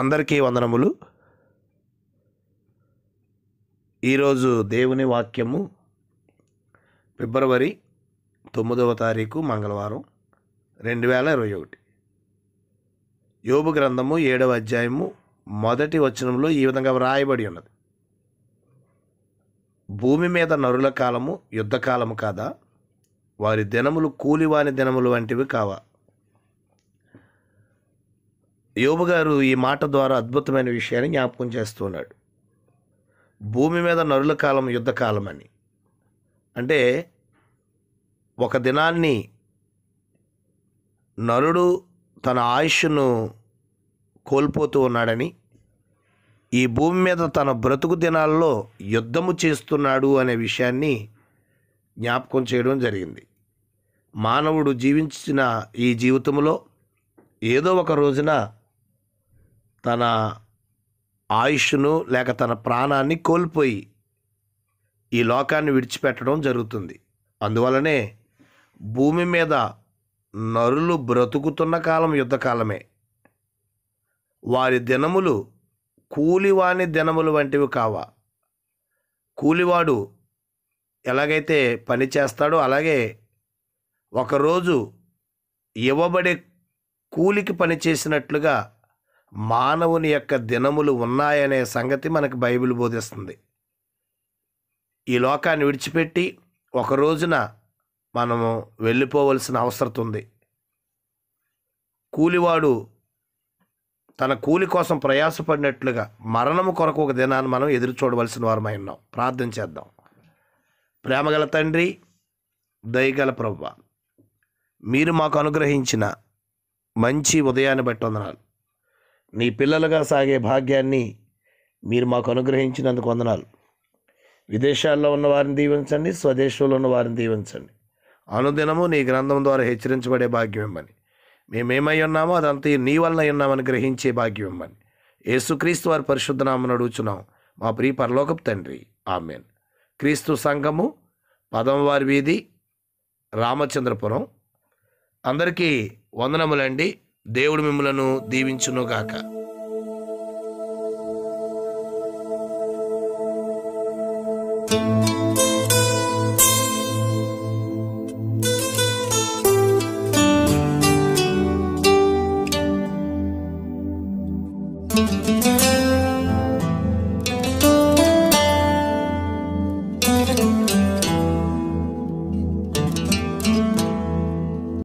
అందరికీ వందనములు ఈరోజు దేవుని వాక్యము ఫిబ్రవరి తొమ్మిదవ తారీఖు మంగళవారం రెండు వేల ఇరవై ఒకటి యోబు గ్రంథము ఏడవ అధ్యాయము మొదటి వచనంలో ఈ విధంగా వ్రాయబడి ఉన్నది భూమి మీద నరుల కాలము యుద్ధకాలము కాదా వారి దినములు కూలివాని దినములు వంటివి కావా యోబు గారు ఈ మాట ద్వారా అద్భుతమైన విషయాన్ని జ్ఞాపకం చేస్తున్నాడు భూమి మీద నరుల కాలం యుద్ధకాలం అని అంటే ఒక దినాన్ని నరుడు తన ఆయుష్ను కోల్పోతూ ఉన్నాడని ఈ భూమి మీద తన బ్రతుకు దినాల్లో యుద్ధము చేస్తున్నాడు అనే విషయాన్ని జ్ఞాపకం చేయడం జరిగింది మానవుడు జీవించిన ఈ జీవితంలో ఏదో ఒక రోజున తన ఆయుష్ను లేక తన ప్రాణాన్ని కోల్పోయి ఈ లోకాన్ని విడిచిపెట్టడం జరుగుతుంది అందువలనే భూమి మీద నరులు బ్రతుకుతున్న కాలం యుద్ధకాలమే వారి దినములు కూలివాని దినములు వంటివి కావా కూలివాడు ఎలాగైతే పని చేస్తాడో అలాగే ఒకరోజు ఇవ్వబడే కూలికి పనిచేసినట్లుగా మానవుని యొక్క దినములు ఉన్నాయనే సంగతి మనకు బైబిల్ బోధిస్తుంది ఈ లోకాన్ని విడిచిపెట్టి ఒక రోజున మనము వెళ్ళిపోవలసిన అవసరం ఉంది కూలివాడు తన కూలి కోసం ప్రయాసపడినట్లుగా మరణము కొరకు ఒక దినాన్ని మనం ఎదురు చూడవలసిన వారమై ఉన్నాం ప్రార్థన చేద్దాం ప్రేమగల తండ్రి దయగల ప్రభు మీరు మాకు అనుగ్రహించిన మంచి ఉదయాన్ని బట్టి వందనాలు నీ పిల్లలుగా సాగే భాగ్యాన్ని మీరు మాకు అనుగ్రహించినందుకు వందనాలు విదేశాల్లో ఉన్న వారిని దీవించండి స్వదేశంలో ఉన్న వారిని దీవించండి అనుదినము నీ గ్రంథం ద్వారా హెచ్చరించబడే భాగ్యం ఇవ్వమని మేమేమై ఉన్నామో అదంతా నీ వలన ఉన్నామని గ్రహించే భాగ్యం ఇవ్వమని యేసుక్రీస్తు వారి పరిశుద్ధనామను అడుగుచున్నాం మా ప్రియ పరలోకపు తండ్రి ఆమెన్ క్రీస్తు సంఘము పదమవారి వీధి రామచంద్రపురం అందరికీ వందనములండి దేవుడు మిమ్మలను దీవించునుగాక గాక you